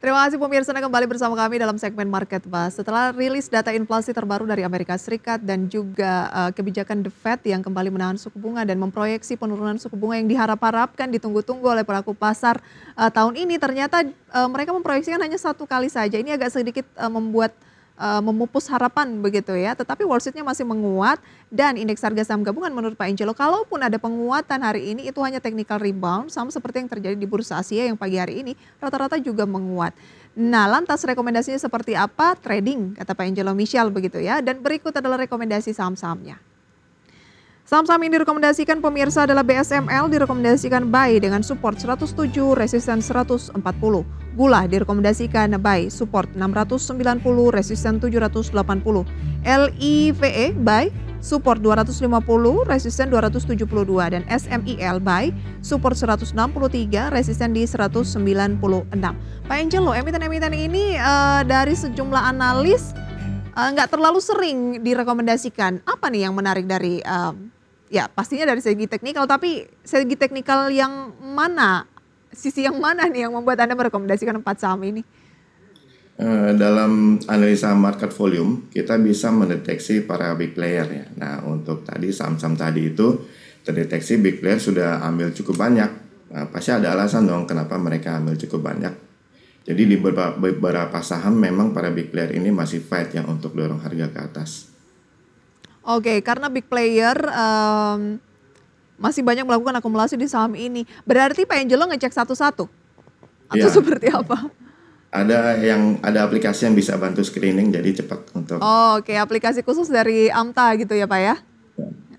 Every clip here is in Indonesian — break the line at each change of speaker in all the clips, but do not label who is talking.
Terima kasih pemirsa Anda kembali bersama kami dalam segmen Market Bus. Setelah rilis data inflasi terbaru dari Amerika Serikat dan juga uh, kebijakan The Fed yang kembali menahan suku bunga dan memproyeksi penurunan suku bunga yang diharap-harapkan ditunggu-tunggu oleh pelaku pasar uh, tahun ini, ternyata uh, mereka memproyeksikan hanya satu kali saja. Ini agak sedikit uh, membuat Eh, memupus harapan begitu ya. Tetapi Wall Streetnya masih menguat dan indeks harga saham gabungan menurut Pak Angelo, kalaupun ada penguatan hari ini itu hanya technical rebound sama seperti yang terjadi di bursa Asia yang pagi hari ini rata-rata juga menguat. Nah, lantas rekomendasinya seperti apa? Trading kata Pak Angelo Michel begitu ya. Dan berikut adalah rekomendasi saham-sahamnya. Saham-saham yang direkomendasikan pemirsa adalah BSML direkomendasikan buy dengan support 107, resisten 140. Gula direkomendasikan buy support 690, resisten 780. LIVE buy support 250, resisten 272 dan SMIL buy support 163, resisten di 196. Pak angel lo emiten-emiten ini uh, dari sejumlah analis eh, nggak uh, terlalu sering direkomendasikan. Apa nih yang menarik dari uh, ya pastinya dari segi teknikal, tapi segi teknikal yang mana sisi yang mana nih yang membuat Anda merekomendasikan empat saham ini?
Eh, dalam analisa market volume, kita bisa mendeteksi para big player ya. Nah, untuk tadi saham-saham tadi itu terdeteksi big player sudah ambil cukup banyak. Nah, pasti ada alasan dong kenapa mereka ambil cukup banyak. Jadi di beberapa saham memang para big player ini masih fight ya untuk dorong harga ke atas.
Oke, okay, karena big player um, masih banyak melakukan akumulasi di saham ini. Berarti Pak Angelo ngecek satu-satu? Atau ya. seperti apa?
Ada yang ada aplikasi yang bisa bantu screening jadi cepat untuk
Oh, oke, okay. aplikasi khusus dari Amta gitu ya, Pak ya? Iya.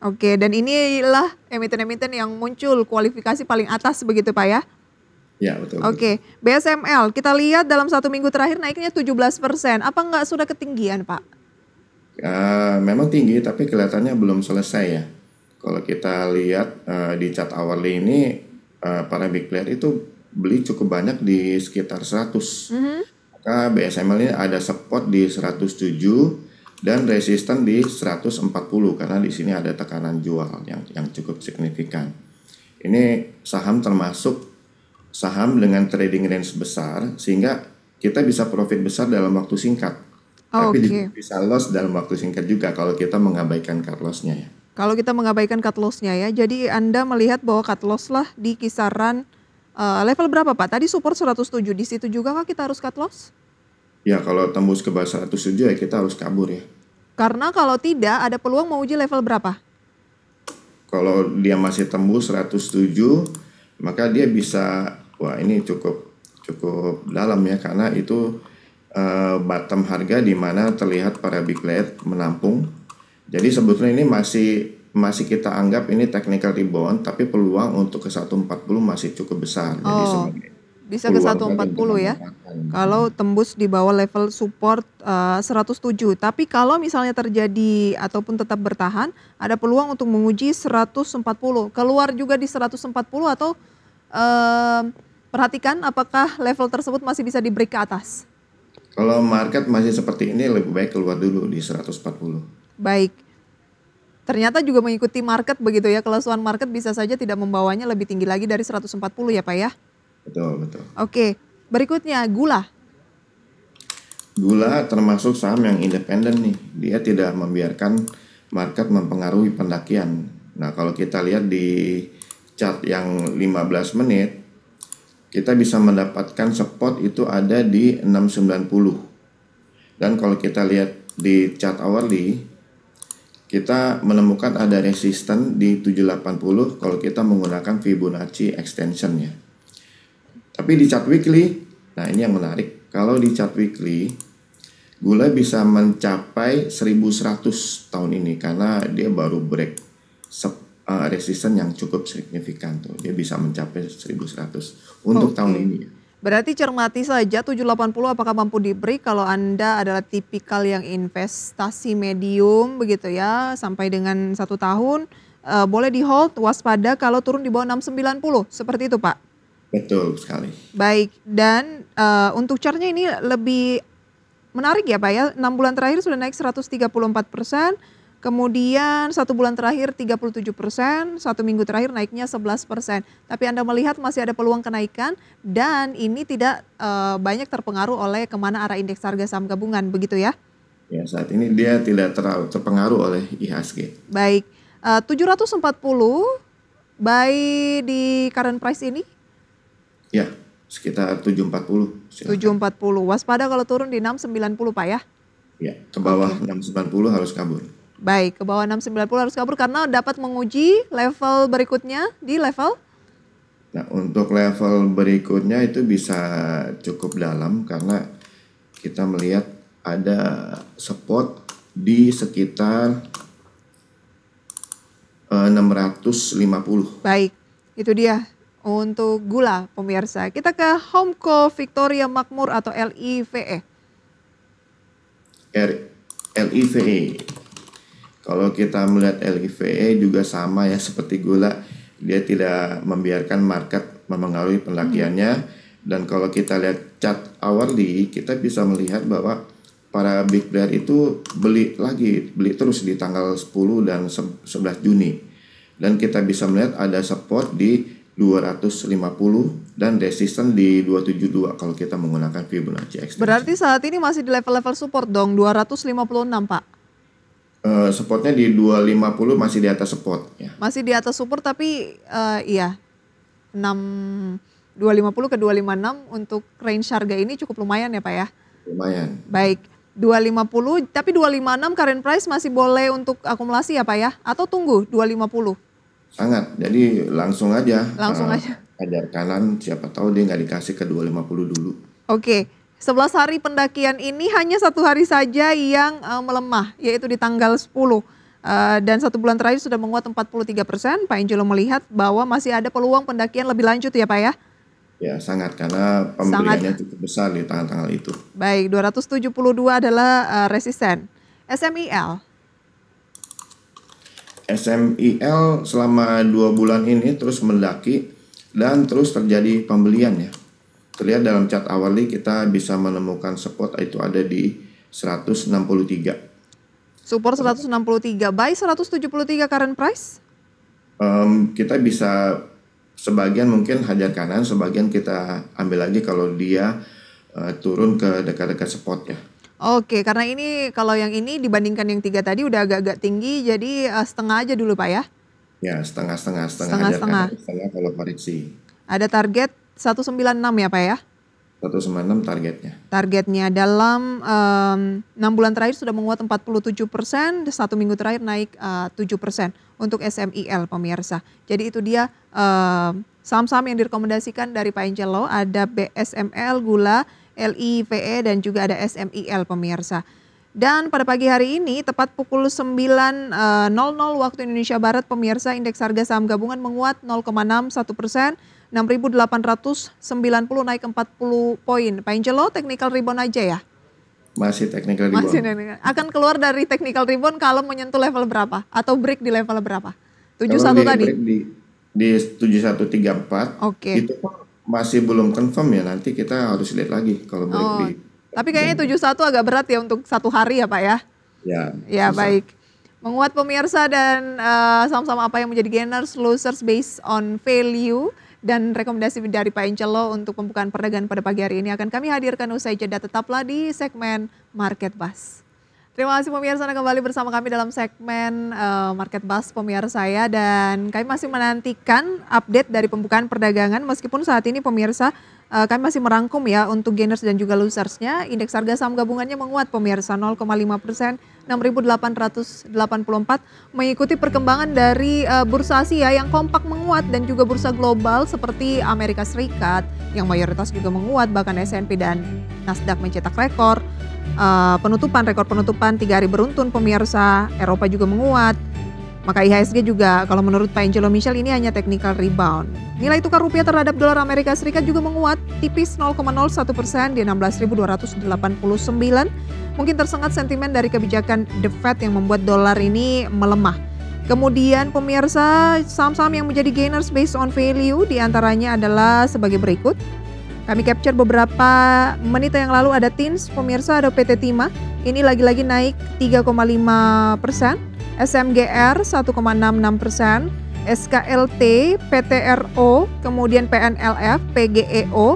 Oke, okay. dan inilah emiten-emiten yang muncul kualifikasi paling atas begitu, Pak ya?
Ya, betul. Oke, okay.
BSML kita lihat dalam satu minggu terakhir naiknya 17 persen. Apa nggak sudah ketinggian, Pak?
Uh, memang tinggi, tapi kelihatannya belum selesai ya. Kalau kita lihat uh, di chart hourly ini uh, para big player itu beli cukup banyak di sekitar 100. Mm -hmm. Maka BSML ini ada support di 107 dan resisten di 140 karena di sini ada tekanan jual yang yang cukup signifikan. Ini saham termasuk saham dengan trading range besar sehingga kita bisa profit besar dalam waktu singkat. Oh, Tapi okay. juga bisa loss dalam waktu singkat juga kalau kita mengabaikan cut loss-nya ya.
Kalau kita mengabaikan cut loss-nya ya, jadi Anda melihat bahwa cut loss lah di kisaran uh, level berapa Pak? Tadi support 107, di situ juga kah kita harus cut loss?
Ya kalau tembus ke bawah 107 ya kita harus kabur ya.
Karena kalau tidak ada peluang mau uji level berapa?
Kalau dia masih tembus 107, maka dia bisa, wah ini cukup cukup dalam ya karena itu uh, bottom harga di mana terlihat para big player menampung jadi sebetulnya ini masih masih kita anggap ini technical rebound tapi peluang untuk ke 140 masih cukup besar. Oh. Jadi
bisa ke 140 ya. Kalau tembus di bawah level support eh, uh, 107. Tapi kalau misalnya terjadi ataupun tetap bertahan, ada peluang untuk menguji 140. Keluar juga di 140 atau uh, perhatikan apakah level tersebut masih bisa diberi ke atas.
Kalau market masih seperti ini lebih baik keluar dulu di 140
baik. Ternyata juga mengikuti market begitu ya, kelesuan market bisa saja tidak membawanya lebih tinggi lagi dari 140 ya Pak ya? Betul, betul. Oke, berikutnya gula.
Gula termasuk saham yang independen nih, dia tidak membiarkan market mempengaruhi pendakian. Nah kalau kita lihat di chart yang 15 menit, kita bisa mendapatkan spot itu ada di 690. Dan kalau kita lihat di chart hourly, kita menemukan ada resisten di 780 kalau kita menggunakan Fibonacci extensionnya. Tapi di chart weekly, nah ini yang menarik. Kalau di chart weekly, gula bisa mencapai 1100 tahun ini karena dia baru break resistance eh, resisten yang cukup signifikan tuh. Dia bisa mencapai 1100 untuk okay. tahun ini. Ya.
Berarti cermati saja 780 apakah mampu diberi kalau Anda adalah tipikal yang investasi medium begitu ya sampai dengan satu tahun uh, boleh di hold waspada kalau turun di bawah 690 seperti itu Pak.
Betul sekali.
Baik dan uh, untuk chartnya ini lebih menarik ya Pak ya 6 bulan terakhir sudah naik 134 persen Kemudian satu bulan terakhir 37 persen, satu minggu terakhir naiknya 11 persen. Tapi Anda melihat masih ada peluang kenaikan dan ini tidak e, banyak terpengaruh oleh kemana arah indeks harga saham gabungan begitu ya?
Ya saat ini dia tidak terlalu terpengaruh oleh IHSG.
Baik, eh, empat 740 by di current price ini?
Ya, sekitar 740.
Silahkan. 740, waspada kalau turun di 690 Pak ya?
Ya, ke bawah okay. 690 harus kabur.
Baik, ke bawah 690 harus kabur karena dapat menguji level berikutnya di level
Nah, untuk level berikutnya itu bisa cukup dalam karena kita melihat ada support di sekitar 650. Eh,
Baik, itu dia untuk gula pemirsa. Kita ke Homeco Victoria Makmur atau LIVE.
R LIVE. Kalau kita melihat LIVE juga sama ya seperti gula, dia tidak membiarkan market memengaruhi pendakiannya. Hmm. Dan kalau kita lihat chart hourly, kita bisa melihat bahwa para big player itu beli lagi, beli terus di tanggal 10 dan 11 Juni. Dan kita bisa melihat ada support di 250 dan resisten di 272 kalau kita menggunakan Fibonacci extension. Berarti
saat ini masih di level-level support dong 256 Pak.
Eh, supportnya di 250 masih di atas support
ya. Masih di atas support tapi uh, iya 6 250 ke 256 untuk range harga ini cukup lumayan ya Pak ya. Lumayan. Baik. 250 tapi 256 current price masih boleh untuk akumulasi ya Pak ya atau tunggu 250?
Sangat. Jadi langsung aja. Langsung uh, aja. Ajar kanan siapa tahu dia nggak dikasih ke 250 dulu.
Oke. Okay. 11 hari pendakian ini hanya satu hari saja yang uh, melemah, yaitu di tanggal 10. Uh, eh, dan satu bulan terakhir sudah menguat 43 persen. Pak Angelo melihat bahwa masih ada peluang pendakian lebih lanjut ya Pak ya?
Ya sangat, karena pemberiannya sangat. cukup besar di tanggal-tanggal itu.
Baik, 272 adalah uh, resisten. SMIL?
SMIL selama dua bulan ini terus mendaki dan terus terjadi pembelian ya terlihat dalam chart hourly kita bisa menemukan support itu ada di 163.
Support 163, buy 173 current price?
Um, kita bisa sebagian mungkin hajar kanan, sebagian kita ambil lagi kalau dia uh, turun ke dekat-dekat support ya.
Oke, karena ini kalau yang ini dibandingkan yang tiga tadi udah agak-agak tinggi, jadi uh, setengah aja dulu pak ya?
Ya setengah-setengah, setengah setengah, setengah, setengah. kalau koreksi.
Ada target 196 ya Pak ya?
196 targetnya.
Targetnya dalam um, 6 bulan terakhir sudah menguat 47 persen, satu minggu terakhir naik eh, uh, 7 persen untuk SMIL pemirsa. Jadi itu dia saham-saham uh, yang direkomendasikan dari Pak Angelo ada BSML, Gula, LIVE dan juga ada SMIL pemirsa. Dan pada pagi hari ini tepat pukul 9.00 eh, waktu Indonesia Barat pemirsa indeks harga saham gabungan menguat 0,61 persen 6.890 naik 40 poin. Pak Angelo, technical ribbon aja ya?
Masih technical ribbon. Masih
technical. Akan keluar dari technical ribbon kalau menyentuh level berapa? Atau break di level berapa? 71 tadi?
di, di 7134. Oke. Okay. Itu kan masih belum confirm ya, nanti kita harus lihat lagi
kalau break oh, di. Tapi kayaknya 71 agak berat ya untuk satu hari ya Pak ya? Ya. Ya susah. baik. Menguat pemirsa dan eh, sama-sama uh, apa yang menjadi gainers, losers based on value dan rekomendasi dari Pak Encelo untuk pembukaan perdagangan pada pagi hari ini akan kami hadirkan usai jeda tetaplah di segmen Market Bus. Terima kasih pemirsa Anda kembali bersama kami dalam segmen uh, Market Bus pemirsa saya dan kami masih menantikan update dari pembukaan perdagangan meskipun saat ini pemirsa Uh, kami masih merangkum ya untuk gainers dan juga losersnya. Indeks harga saham gabungannya menguat pemirsa 0,5 persen 6.884 mengikuti perkembangan dari uh, bursa Asia yang kompak menguat dan juga bursa global seperti Amerika Serikat yang mayoritas juga menguat bahkan S&P dan Nasdaq mencetak rekor uh, penutupan rekor penutupan tiga hari beruntun pemirsa Eropa juga menguat maka IHSG juga kalau menurut Angelo Michel ini hanya technical rebound. Nilai tukar rupiah terhadap dolar Amerika Serikat juga menguat tipis 0,01 persen di 16.289. Mungkin tersengat sentimen dari kebijakan The Fed yang membuat dolar ini melemah. Kemudian pemirsa, saham-saham yang menjadi gainers based on value diantaranya adalah sebagai berikut. Kami capture beberapa menit yang lalu ada Tins pemirsa ada PT Timah. Ini lagi-lagi naik 3,5 persen. SMGR 1,66 persen. SKLT, PTRO, kemudian PNLF, PGEO,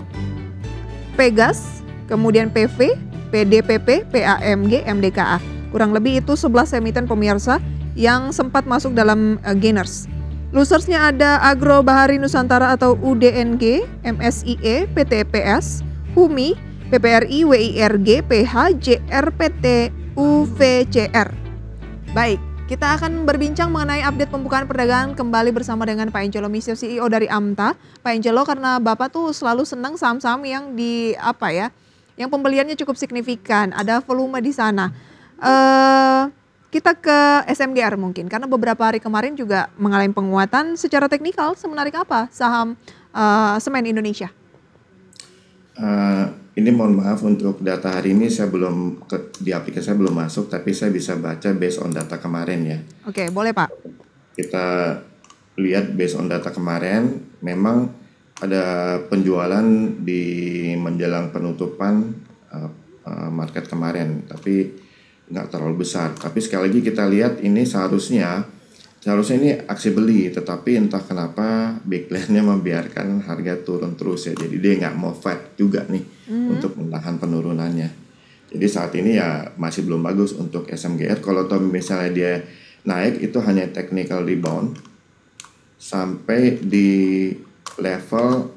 PEGAS, kemudian PV, PDPP, PAMG, MDKA. Kurang lebih itu 11 emiten pemirsa yang sempat masuk dalam uh, gainers. Lusersnya ada Agro Bahari Nusantara atau UDNG, MSIE, PTPS, HUMI, PPRI, WIRG, PH, JRPT, UVCR. Baik, kita akan berbincang mengenai update pembukaan perdagangan kembali bersama dengan Pak Angelo Misio, CEO dari AMTA. Pak Angelo, karena Bapak tuh selalu senang saham-saham yang di apa ya, yang pembeliannya cukup signifikan, ada volume di sana. Uh, kita ke SMGR mungkin karena beberapa hari kemarin juga mengalami penguatan secara teknikal. Semenarik apa saham uh, semen Indonesia?
Uh, ini mohon maaf untuk data hari ini saya belum ke, di aplikasi saya belum masuk tapi saya bisa baca based on data kemarin ya.
Oke, okay, boleh Pak.
Kita lihat based on data kemarin memang ada penjualan di menjelang penutupan uh, uh, market kemarin tapi nggak terlalu besar. Tapi sekali lagi kita lihat ini seharusnya seharusnya ini aksi beli, tetapi entah kenapa big plan nya membiarkan harga turun terus ya. Jadi dia nggak mau fat juga nih
mm-hmm. untuk
menahan penurunannya. Jadi saat ini ya masih belum bagus untuk SMGR. Kalau toh misalnya dia naik itu hanya technical rebound sampai di level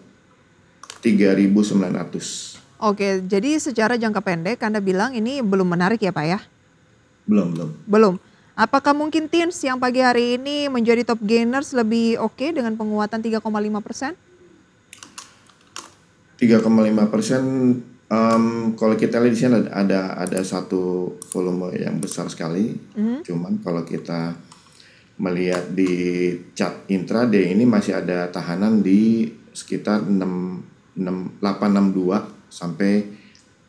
3900.
Oke, jadi secara jangka pendek Anda bilang ini belum menarik ya Pak ya? Belum, belum. Belum. Apakah mungkin Teens yang pagi hari ini menjadi top gainers lebih oke okay dengan penguatan 3,5 persen?
3,5 persen um, kalau kita lihat di sini ada, ada satu volume yang besar sekali. Mm-hmm. Cuman kalau kita melihat di chart intraday ini masih ada tahanan di sekitar 6, 6 862 sampai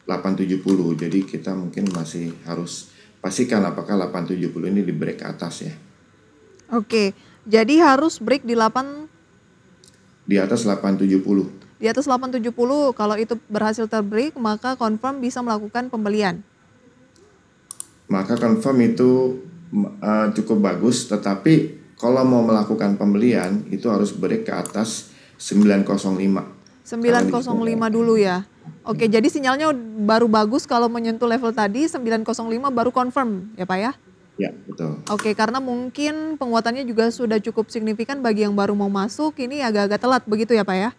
870. Jadi kita mungkin masih harus pastikan apakah 870 ini di break atas ya.
Oke, jadi harus break di 8
di atas 870.
Di atas 870 kalau itu berhasil terbreak maka confirm bisa melakukan pembelian.
Maka confirm itu uh, cukup bagus tetapi kalau mau melakukan pembelian itu harus break ke atas 905. 905
dulu ya. Oke, jadi sinyalnya baru bagus kalau menyentuh level tadi 905 baru confirm ya Pak ya?
Ya, betul.
Oke, karena mungkin penguatannya juga sudah cukup signifikan bagi yang baru mau masuk, ini agak-agak telat begitu ya Pak ya?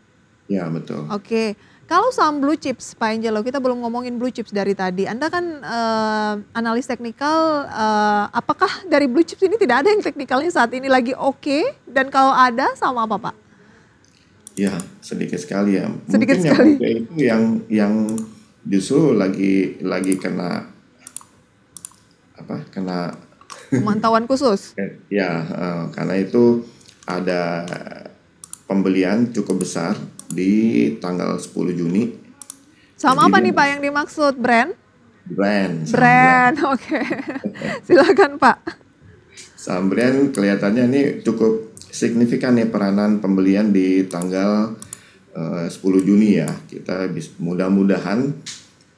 Ya, betul. Oke, kalau saham blue chips Pak Angelo, kita belum ngomongin blue chips dari tadi. Anda kan uh, analis teknikal, uh, apakah dari blue chips ini tidak ada yang teknikalnya saat ini lagi oke? Okay? Dan kalau ada sama apa Pak?
Ya, sedikit sekali ya. Sedikit Mungkin sekali. Yang itu yang yang justru lagi lagi kena apa? Kena pemantauan
khusus.
ya, uh, karena itu ada pembelian cukup besar di tanggal 10 Juni.
Sama apa kan nih Pak yang dimaksud brand? Brand. Brand, oke. Okay. Silakan Pak.
Sambrian kelihatannya ini cukup signifikan nih peranan pembelian di tanggal eh, uh, 10 Juni ya. Kita mudah-mudahan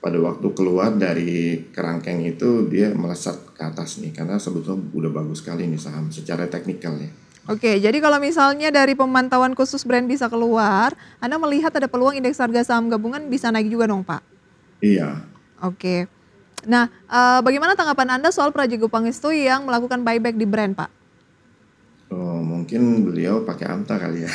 pada waktu keluar dari kerangkeng itu dia melesat ke atas nih karena sebetulnya udah bagus sekali nih saham secara teknikal ya.
Oke, jadi kalau misalnya dari pemantauan khusus brand bisa keluar, Anda melihat ada peluang indeks harga saham gabungan bisa naik juga dong, Pak? Iya. Oke. Nah, eh, bagaimana tanggapan Anda soal Praja Pangestu yang melakukan buyback di brand, Pak?
Oh, mungkin beliau pakai Amta kali ya.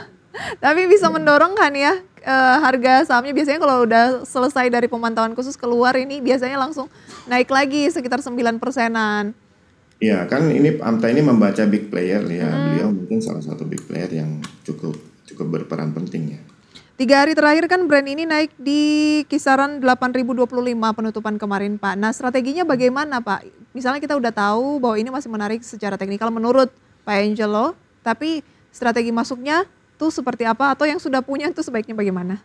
Tapi bisa mendorong kan ya e, harga sahamnya biasanya kalau udah selesai dari pemantauan khusus keluar ini biasanya langsung naik lagi sekitar 9 persenan.
Iya kan ini Amta ini membaca big player ya hmm. beliau mungkin salah satu big player yang cukup cukup berperan penting ya.
Tiga hari terakhir kan brand ini naik di kisaran 8.025 penutupan kemarin Pak. Nah strateginya bagaimana Pak? Misalnya kita udah tahu bahwa ini masih menarik secara teknikal menurut Pak Angelo, tapi strategi masuknya tuh seperti apa atau yang sudah punya tuh sebaiknya bagaimana?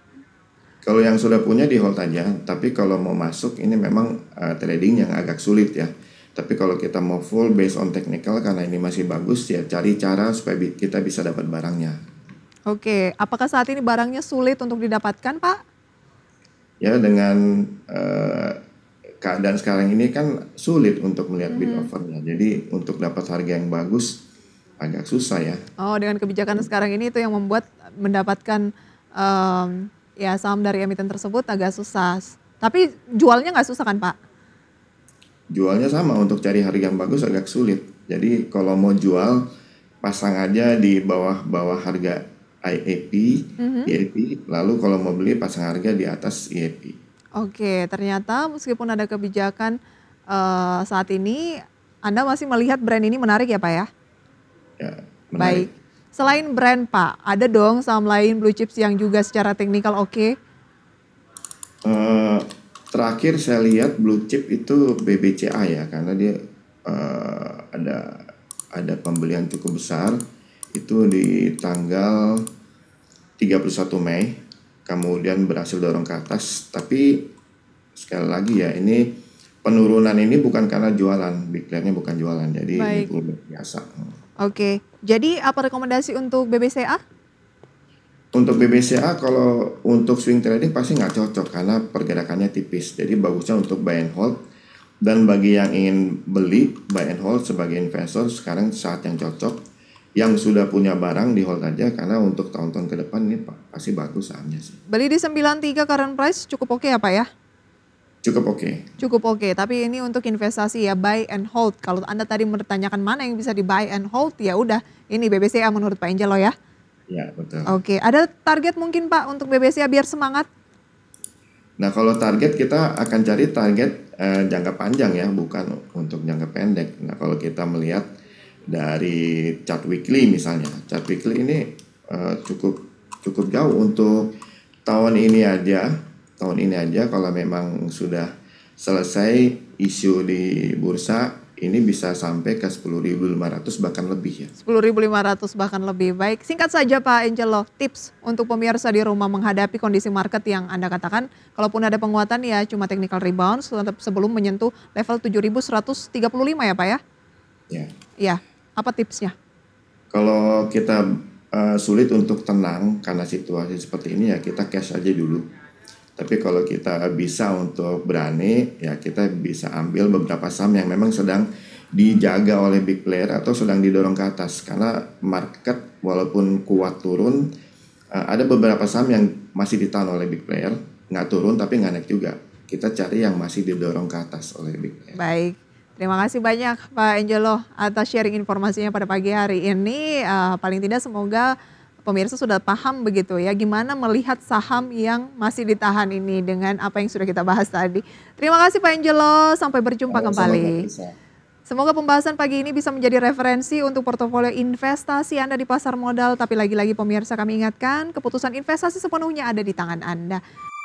Kalau yang sudah punya di hold aja, tapi kalau mau masuk ini memang uh, trading yang agak sulit ya. Tapi kalau kita mau full based on technical karena ini masih bagus ya cari cara supaya kita bisa dapat barangnya.
Oke, apakah saat ini barangnya sulit untuk didapatkan, Pak?
Ya dengan uh, keadaan sekarang ini kan sulit untuk melihat hmm. bid offernya. Jadi untuk dapat harga yang bagus agak susah ya.
Oh, dengan kebijakan sekarang ini itu yang membuat mendapatkan um, ya saham dari emiten tersebut agak susah. Tapi jualnya nggak susah kan Pak?
Jualnya sama untuk cari harga yang bagus agak sulit. Jadi kalau mau jual pasang aja di bawah-bawah harga IAP, mm-hmm. IAP. Lalu kalau mau beli pasang harga di atas IAP.
Oke, ternyata meskipun ada kebijakan uh, saat ini, Anda masih melihat brand ini menarik ya Pak ya? Ya, Baik. Selain brand Pak, ada dong saham lain blue chips yang juga secara teknikal oke? Okay? Uh,
eh, terakhir saya lihat blue chip itu BBCA ya karena dia uh, ada ada pembelian cukup besar itu di tanggal 31 Mei kemudian berhasil dorong ke atas tapi sekali lagi ya ini penurunan ini bukan karena jualan big bukan jualan jadi Baik. ini biasa.
Oke, jadi apa rekomendasi untuk BBCA?
Untuk BBCA kalau untuk swing trading pasti nggak cocok karena pergerakannya tipis. Jadi bagusnya untuk buy and hold. Dan bagi yang ingin beli buy and hold sebagai investor sekarang saat yang cocok. Yang sudah punya barang di hold aja karena untuk tahun-tahun ke depan ini pasti bagus sahamnya sih.
Beli di 93 current price cukup oke okay ya Pak ya? Cukup oke. Okay. Cukup oke, okay. tapi ini untuk investasi ya buy and hold. Kalau Anda tadi menanyakan mana yang bisa di buy and hold, ya udah ini BBCA menurut Pak loh ya. Ya, betul. Oke, okay. ada target mungkin Pak untuk BBCA biar semangat?
Nah, kalau target kita akan cari target eh, jangka panjang ya, bukan untuk jangka pendek. Nah, kalau kita melihat dari chart weekly misalnya, chart weekly ini eh, cukup cukup jauh untuk tahun ini aja tahun ini aja kalau memang sudah selesai isu di bursa ini bisa sampai ke 10.500 bahkan lebih ya.
10.500 bahkan lebih. Baik, singkat saja Pak Angelo, tips untuk pemirsa di rumah menghadapi kondisi market yang Anda katakan, kalaupun ada penguatan ya cuma technical rebound sebelum menyentuh level 7.135 ya Pak ya? Ya. Ya, apa tipsnya?
Kalau kita uh, sulit untuk tenang karena situasi seperti ini ya kita cash aja dulu tapi kalau kita bisa untuk berani, ya kita bisa ambil beberapa saham yang memang sedang dijaga oleh big player atau sedang didorong ke atas karena market walaupun kuat turun eh, ada beberapa saham yang masih ditahan oleh big player nggak turun tapi nggak naik juga kita cari yang masih didorong ke atas oleh big
player. Baik. Terima kasih banyak Pak Angelo atas sharing informasinya pada pagi hari ini. Uh, paling tidak semoga pemirsa sudah paham begitu ya gimana melihat saham yang masih ditahan ini dengan apa yang sudah kita bahas tadi. Terima kasih Pak Angelo, sampai berjumpa Halo, kembali. Semoga pembahasan pagi ini bisa menjadi referensi untuk portofolio investasi Anda di pasar modal. Tapi lagi-lagi pemirsa kami ingatkan, keputusan investasi sepenuhnya ada di tangan Anda.